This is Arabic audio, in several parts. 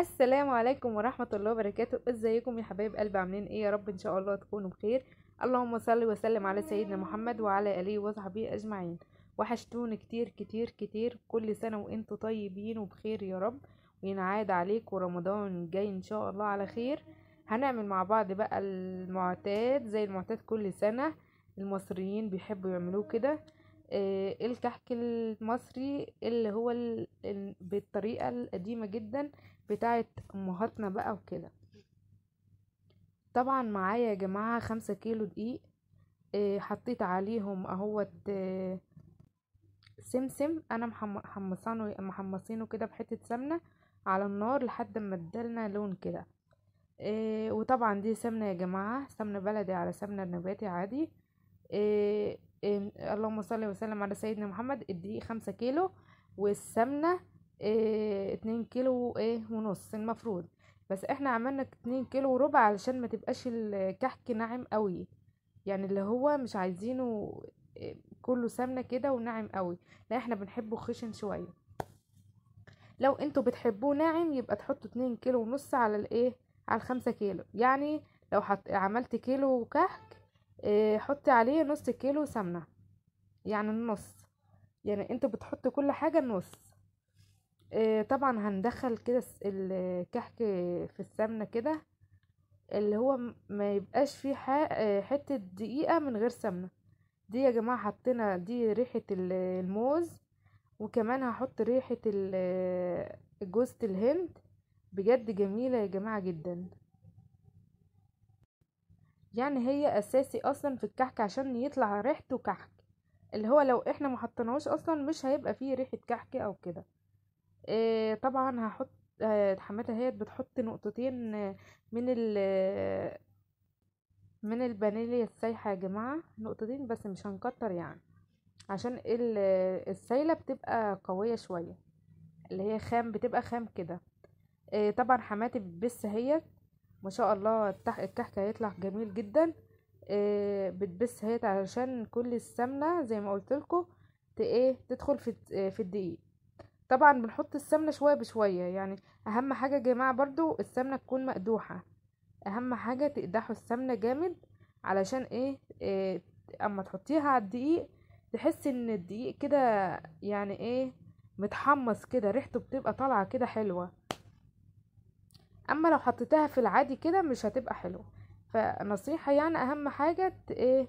السلام عليكم ورحمة الله وبركاته ازيكم يا حبايب قلبي عاملين ايه يا رب ان شاء الله تكونوا بخير اللهم صل وسلم على سيدنا محمد وعلى اله وصحبه اجمعين وحشتوني كتير كتير كتير كل سنة وانتم طيبين وبخير يا رب وينعاد عليك ورمضان جاي ان شاء الله على خير هنعمل مع بعض بقى المعتاد زي المعتاد كل سنة المصريين بيحبوا يعملوه كده آه الكحك المصري اللي هو ال... بالطريقة القديمة جدا بتاعت امهاتنا بقى وكده طبعا معايا يا جماعه خمسة كيلو دقيق آه، حطيت عليهم اهوت آه، سمسم انا محمصانه محمصينه كده بحته سمنه على النار لحد ما ادالنا لون كده آه، وطبعا دي سمنه يا جماعه سمنه بلدي على سمنه نباتي عادي اللهم صل وسلم على سيدنا محمد الدقيق خمسة كيلو والسمنه آه، اتنين كيلو ايه ونص المفروض بس احنا عملنا اتنين كيلو وربع علشان ما تبقاش الكحك ناعم قوي يعني اللي هو مش عايزينه آه، كله سمنة كده وناعم قوي لا احنا بنحبه خشن شوية لو انتوا بتحبوه ناعم يبقى تحطوا اتنين كيلو ونص على الايه على الخمسة كيلو يعني لو حط عملت كيلو كحك إيه حطي عليه نص كيلو سمنة يعني النص يعني انتوا بتحطوا كل حاجة النص آه، طبعا هندخل كده الكحك في السمنه كده اللي هو ما يبقاش فيه آه، حته دقيقه من غير سمنه دي يا جماعه حطينا دي ريحه الموز وكمان هحط ريحه آه، جوزة الهند بجد جميله يا جماعه جدا يعني هي اساسي اصلا في الكحك عشان يطلع ريحته كحك اللي هو لو احنا محطناهوش اصلا مش هيبقى فيه ريحه كحك او كده آه، طبعا هحط آه، حماتها هي بتحط نقطتين آه، من ال من البانيليا السايحه يا جماعه نقطتين بس مش هنكتر يعني عشان السايله بتبقى قويه شويه اللي هي خام بتبقى خام كده طبعا حماتي بتبس هي ما شاء الله الكحك هيطلع جميل جدا بتبس هي عشان كل السمنه زي ما قلت لكم ايه تدخل في في الدقيق طبعا بنحط السمنة شوية بشوية يعني اهم حاجة يا جماعة برضو السمنة تكون مقدوحة اهم حاجة تقدحوا السمنة جامد علشان ايه, إيه اما تحطيها على الدقيق تحس ان الدقيق كده يعني ايه متحمص كده ريحته بتبقى طالعة كده حلوة اما لو حطيتها في العادي كده مش هتبقى حلوة فنصيحة يعني اهم حاجة ايه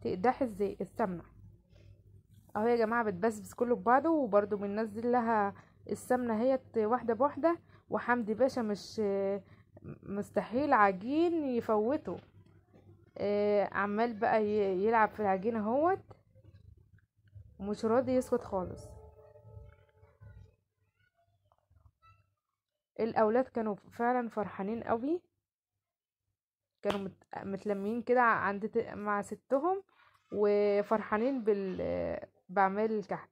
تقدحي الزيت السمنة اهو يا جماعه بتبسبس كله ببعضه وبرده بننزل لها السمنه اهيت واحده بواحده وحمدي باشا مش مستحيل عجين يفوته آه عمال بقى يلعب في العجين اهوت ومش راضي يسكت خالص الاولاد كانوا فعلا فرحانين قوي كانوا متلمين كده عند مع ستهم وفرحانين بال بعمل الكحك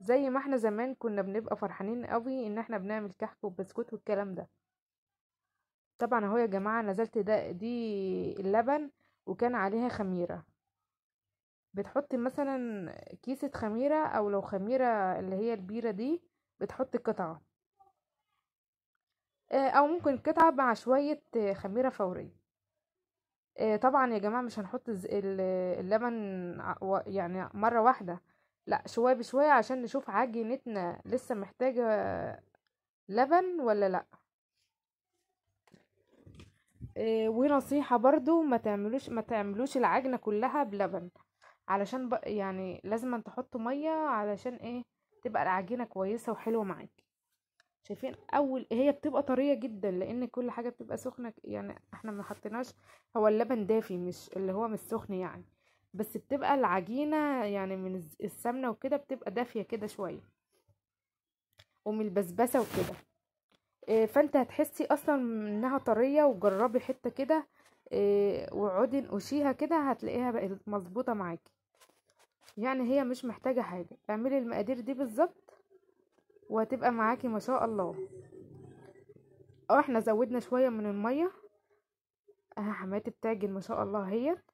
زي ما احنا زمان كنا بنبقى فرحانين قوي ان احنا بنعمل كحك وبسكوت والكلام ده طبعا اهو يا جماعه نزلت ده دي اللبن وكان عليها خميره بتحط مثلا كيسه خميره او لو خميره اللي هي البيره دي بتحطي قطعه آه، او ممكن قطعه مع شويه خميره فوريه آه، طبعا يا جماعه مش هنحط اللبن يعني مره واحده لا شوية بشوية عشان نشوف عجينتنا لسه محتاجة لبن ولا لا إيه ونصيحة برضو ما تعملوش ما تعملوش العجنة كلها بلبن علشان ب... يعني لازم تحطوا مية علشان ايه تبقى العجينة كويسة وحلوة معاك شايفين اول هي بتبقى طرية جدا لان كل حاجة بتبقى سخنة يعني احنا ما حطيناش هو اللبن دافي مش اللي هو مش سخن يعني بس بتبقى العجينة يعني من السمنة وكده بتبقى دافية كده شوية ومن البسبسة وكده آه، فانت هتحسي اصلا انها طرية وجربي حتة كده آه، وعودي نقشيها كده هتلاقيها بقت مظبوطة معاكي يعني هي مش محتاجة حاجة اعملي المقادير دي بالظبط وهتبقى معاكي ما شاء الله اه احنا زودنا شوية من المية اه حماتي بتعجن ما شاء الله هيت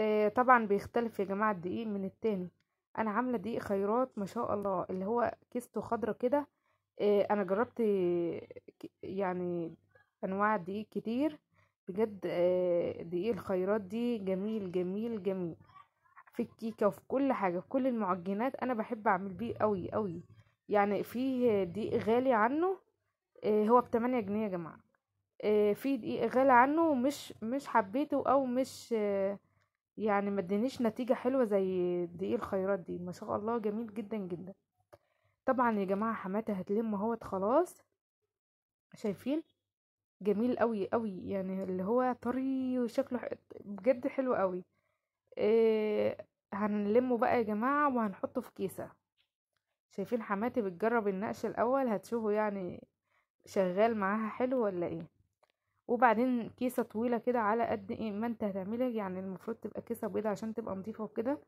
آه طبعا بيختلف يا جماعة الدقيق من التاني انا عاملة دقيق خيرات ما شاء الله اللي هو كيسته خضرة كده آه انا جربت يعني انواع دقيق كتير بجد آه دقيق الخيرات دي جميل جميل جميل في الكيكة وفي كل حاجة في كل المعجنات انا بحب اعمل بيه قوي قوي يعني في دقيق غالي عنه آه، هو بتمانية جنيه يا جماعة آه، في دقيق غالي عنه مش مش حبيته او مش آه، يعني ما ادينيش نتيجه حلوه زي دقيق الخيرات دي ما شاء الله جميل جدا جدا طبعا يا جماعه حماتي هتلم اهوت خلاص شايفين جميل قوي قوي يعني اللي هو طري وشكله بجد حلو قوي إيه هنلمه بقى يا جماعه وهنحطه في كيسه شايفين حماتي بتجرب النقش الاول هتشوفوا يعني شغال معاها حلو ولا ايه وبعدين كيسه طويله كده على قد إيه ما انت هتعملها يعني المفروض تبقى كيسه بيضه عشان تبقى نظيفه وكده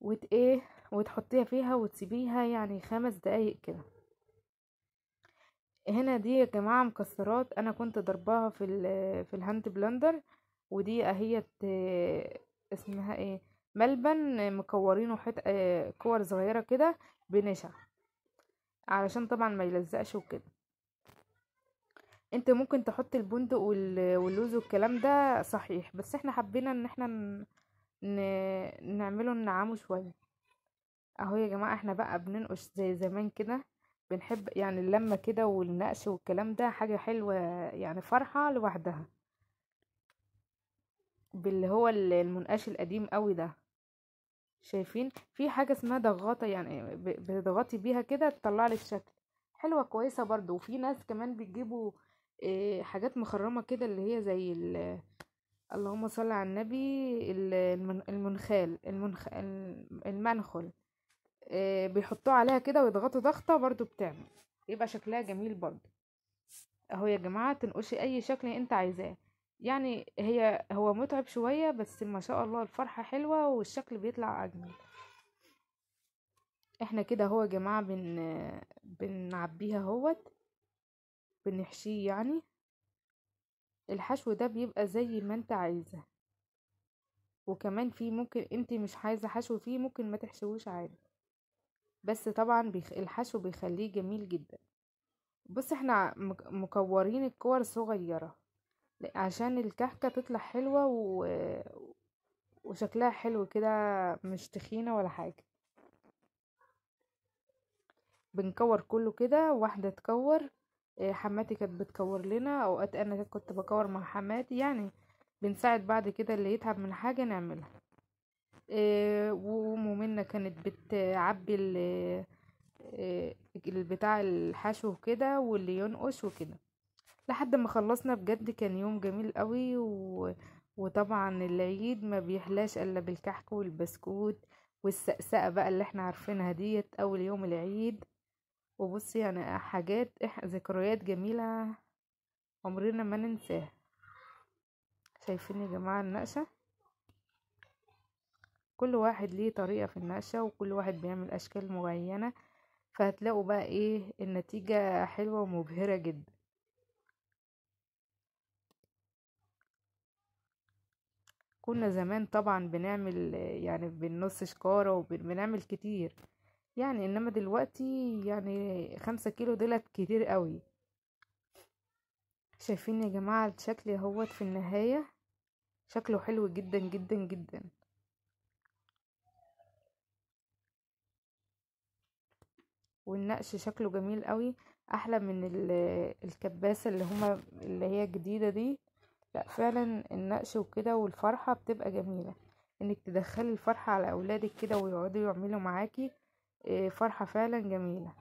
وت ايه وتحطيها فيها وتسيبيها يعني خمس دقايق كده هنا دي يا جماعه مكسرات انا كنت ضرباها في في الهاند بلندر ودي اهيت اسمها ايه ملبن مكورينه حت آه، كور صغيره كده بنشا علشان طبعا ما يلزقش وكده انت ممكن تحط البندق واللوز والكلام ده صحيح بس احنا حبينا ان احنا ن... نعمله ننعمه شويه اهو يا جماعه احنا بقى بننقش زي زمان كده بنحب يعني اللمه كده والنقش والكلام ده حاجه حلوه يعني فرحه لوحدها باللي هو المنقاش القديم قوي ده شايفين في حاجه اسمها ضغاطه يعني بتضغطي بيها كده تطلع لي الشكل حلوه كويسه برضو وفي ناس كمان بيجيبوا حاجات مخرمة كده اللي هي زي ال اللهم صل على النبي المنخال المنخ... المنخل بيحطوه عليها كده ويضغطوا ضغطة برضو بتعمل يبقى شكلها جميل برضو اهو يا جماعة تنقشي اي شكل انت عايزاه يعني هي هو متعب شوية بس ما شاء الله الفرحة حلوة والشكل بيطلع اجمل احنا كده هو يا جماعة بن... بنعبيها اهوت بنحشيه يعني الحشو ده بيبقى زي ما انت عايزه وكمان في ممكن انت مش عايزه حشو فيه ممكن ما تحشوش عادي بس طبعا بيخ... الحشو بيخليه جميل جدا بص احنا مكورين الكور صغيره عشان الكحكه تطلع حلوه و... وشكلها حلو كده مش تخينه ولا حاجه بنكور كله كده واحده تكور آه، حماتي كانت بتكور لنا اوقات انا كنت بكور مع حماتي يعني بنساعد بعض كده اللي يتعب من حاجة نعملها آه، وامه منا كانت بتعبي آه، البتاع الحشو كده واللي ينقش وكده لحد ما خلصنا بجد كان يوم جميل قوي وطبعا العيد ما بيحلاش الا بالكحك والبسكوت والسقسقه بقى اللي احنا عارفينها ديت اول يوم العيد وبصي يعني حاجات ذكريات جميلة عمرنا ما ننساها شايفين يا جماعة النقشة كل واحد ليه طريقة في النقشة وكل واحد بيعمل أشكال معينة فهتلاقوا بقى ايه النتيجة حلوة ومبهرة جدا كنا زمان طبعا بنعمل يعني بنص شكارة وبنعمل كتير يعني انما دلوقتي يعني خمسة كيلو دولت كتير قوي شايفين يا جماعة الشكل اهوت في النهاية شكله حلو جدا جدا جدا والنقش شكله جميل قوي احلى من الكباسة اللي هما اللي هي جديدة دي لا فعلا النقش وكده والفرحة بتبقى جميلة انك تدخلي الفرحة على اولادك كده ويقعدوا يعملوا معاكي آه، فرحة فعلا جميلة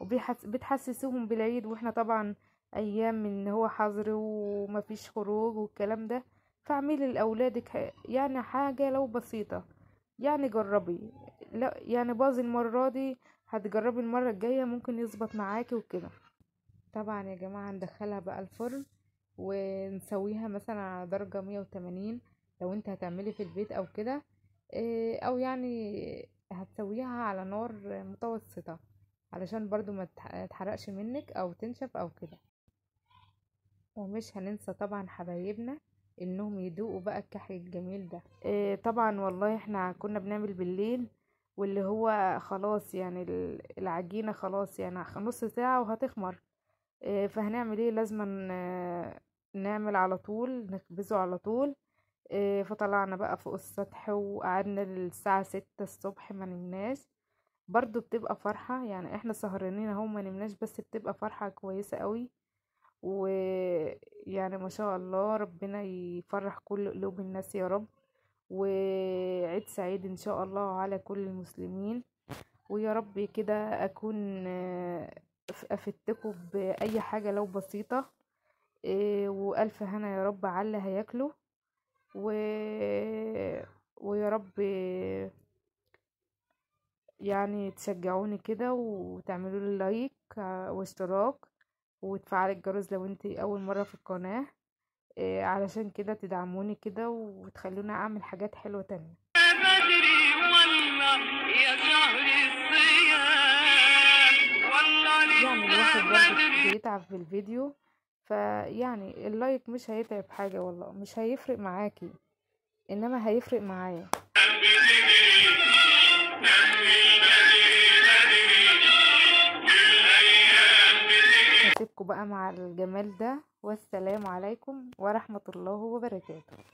وبتحسسهم بالعيد واحنا طبعا ايام من هو حظر ومفيش خروج والكلام ده فاعملي لاولادك يعني حاجة لو بسيطة يعني جربي لا يعني باظ المرة دي هتجربي المرة الجاية ممكن يظبط معاكي وكده طبعا يا جماعة ندخلها بقى الفرن ونسويها مثلا على درجة مية وتمانين لو انت هتعملي في البيت او كده آه، او يعني هتسويها على نار متوسطة علشان برضو ما تحرقش منك او تنشف او كده ومش هننسى طبعا حبايبنا انهم يدوقوا بقى الكحك الجميل ده إيه طبعا والله احنا كنا بنعمل بالليل واللي هو خلاص يعني العجينة خلاص يعني نص ساعة وهتخمر إيه فهنعمل ايه لازم آه، نعمل على طول نخبزه على طول آه، فطلعنا بقى فوق السطح وقعدنا للساعة ستة الصبح ما نمناش برضو بتبقى فرحة يعني احنا سهرانين اهو ما نمناش بس بتبقى فرحة كويسة قوي ويعني ما شاء الله ربنا يفرح كل قلوب الناس يا رب وعيد سعيد ان شاء الله على كل المسلمين ويا رب كده اكون آه، افدتكم باي حاجة لو بسيطة آه، والف هنا يا رب على هياكله و... ويا رب يعني تشجعوني كده وتعملوا لي لايك واشتراك وتفعل الجرس لو انت اول مره في القناه آه، علشان كده تدعموني كده وتخلوني اعمل حاجات حلوه تانية يعني الواحد برضه بيتعب في الفيديو فيعني اللايك مش هيتعب حاجة والله مش هيفرق معاكي انما هيفرق معايا هسيبكم بقى مع الجمال ده والسلام عليكم ورحمة الله وبركاته